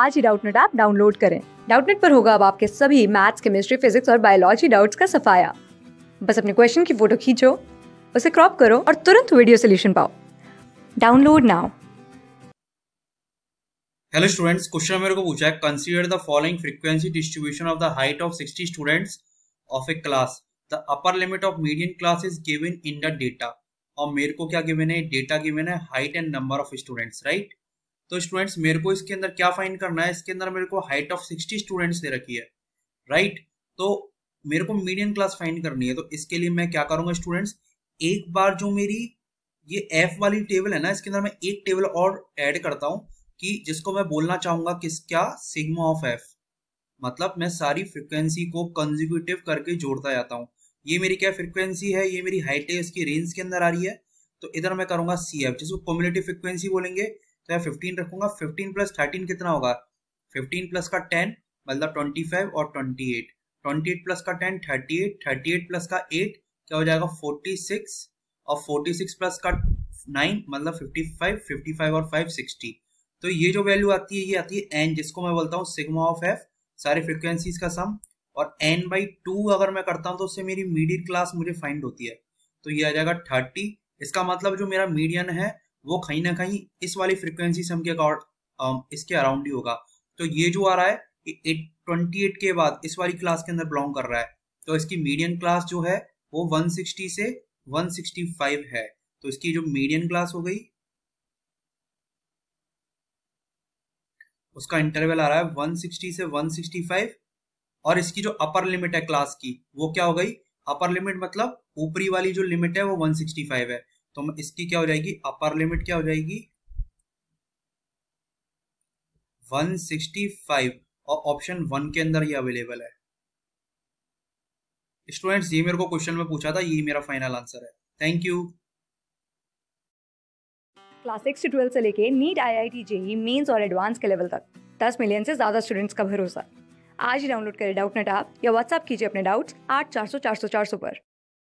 आज ही Doubtnut app download करें डाउटनेट पर होगा अब आपके सभी मैथ्स केमिस्ट्री फिजिक्स और बायोलॉजी डाउट्स का सफाया बस अपने क्वेश्चन की फोटो खींचो उसे क्रॉप करो और तुरंत वीडियो सोल्यूशन पाओ download now hello students question मेरे को पूछा है consider the following frequency distribution of the height of 60 students of a class the upper limit of median class is given in the data और मेरे को क्या given है डेटा गिवन है height and number of students right तो students मेरे को इसके अंदर क्या फाइंड करना है इसके अंदर मेरे को हाइट ऑफ सिक्सटी स्टूडेंट्स दे रखी है राइट तो मेरे को मीडियम क्लास फाइंड करनी है तो इसके लिए मैं क्या करूंगा स्टूडेंट्स एक बार जो मेरी ये एफ वाली टेबल है ना इसके अंदर मैं एक टेबल और एड करता हूँ कि जिसको मैं बोलना चाहूंगा किस क्या सिग्मा ऑफ एफ मतलब मैं सारी फ्रिक्वेंसी को कंजिक्यूटिव करके जोड़ता जाता हूँ ये मेरी क्या फ्रिक्वेंसी है ये मेरी हाइट है इसकी रेंज के अंदर आ रही है तो इधर मैं करूंगा सी एफ जिसको कम्युनिटिव फ्रिक्वेंसी बोलेंगे तो मैं फिफ्टीन रखूंगा फिफ्टीन प्लस थर्टीन कितना होगा फिफ्टीन प्लस का टेन मतलब ट्वेंटी फाइव और twenty eight twenty eight plus का ten thirty eight thirty eight plus का एट क्या हो जाएगा फोर्टी सिक्स और फोर्टी सिक्स प्लस का नाइन मतलब फिफ्टी फाइव फिफ्टी फाइव और फाइव सिक्सटी तो ये जो वैल्यू आती है ये आती है एन जिसको मैं बोलता हूँ सिग्मा ऑफ एफ सारे फ्रिक्वेंसीज का सम और एन बाई टू अगर मैं करता हूँ तो उससे मेरी मीडियन क्लास मुझे फाइंड होती है तो ये आ जाएगा थर्टी इसका मतलब जो मेरा मीडियन है वो कहीं ना कहीं इस वाली फ्रिक्वेंसी सम के अकॉर्ड um, इसके अराउंड ही होगा तो ये जो आ रहा है ट्वेंटी एट के बाद इस वाली क्लास के अंदर बिलोंग कर रहा है तो इसकी मीडियम क्लास जो है वो वन सिक्सटी से वन सिक्सटी फाइव है तो इसकी जो मीडियम क्लास हो गई उसका इंटरवल आ रहा है 160 से 165 और इसकी जो अपर लिमिट है क्लास की वो क्या हो गई अपर लिमिट मतलब ऊपरी वाली जो लिमिट है वो 165 है तो हम इसकी क्या हो जाएगी अपर लिमिट क्या हो जाएगी 165 और ऑप्शन वन के अंदर ये अवेलेबल है स्टूडेंट्स ये मेरे को क्वेश्चन में पूछा था ये मेरा फाइनल आंसर है थैंक यू क्लास सिक्स से ट्वेल्थ से लेके NEET I I T JEE mains और एडवांस के लेवल तक दस मिलियन से ज्यादा स्टूडेंट्स का भरोसा आज ही डाउनलोड करें डाउट नेट आप या व्हाट्सअप कीजिए अपने डाउट्स आठ चार सौ चार सौ चार सौ पर